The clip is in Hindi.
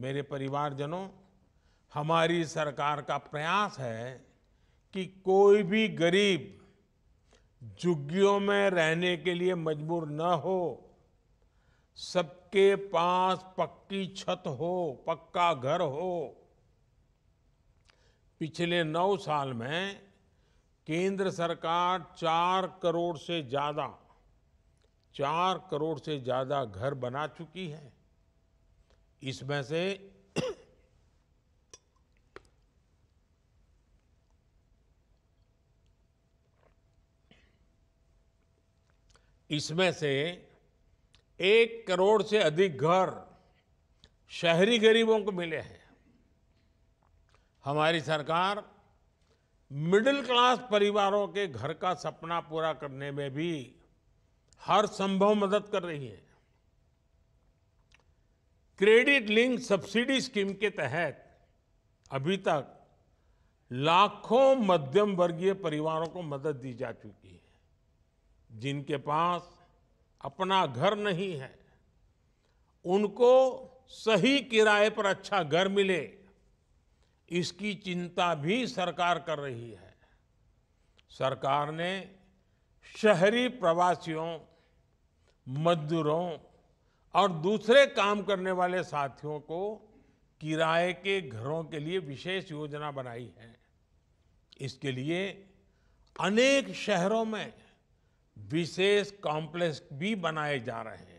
मेरे परिवारजनों हमारी सरकार का प्रयास है कि कोई भी गरीब झुग्गियों में रहने के लिए मजबूर न हो सबके पास पक्की छत हो पक्का घर हो पिछले नौ साल में केंद्र सरकार चार करोड़ से ज़्यादा चार करोड़ से ज़्यादा घर बना चुकी है इसमें से इसमें से एक करोड़ से अधिक घर शहरी गरीबों को मिले हैं हमारी सरकार मिडिल क्लास परिवारों के घर का सपना पूरा करने में भी हर संभव मदद कर रही है क्रेडिट लिंक सब्सिडी स्कीम के तहत अभी तक लाखों मध्यम वर्गीय परिवारों को मदद दी जा चुकी है जिनके पास अपना घर नहीं है उनको सही किराए पर अच्छा घर मिले इसकी चिंता भी सरकार कर रही है सरकार ने शहरी प्रवासियों मजदूरों और दूसरे काम करने वाले साथियों को किराए के घरों के लिए विशेष योजना बनाई है इसके लिए अनेक शहरों में विशेष कॉम्प्लेक्स भी बनाए जा रहे हैं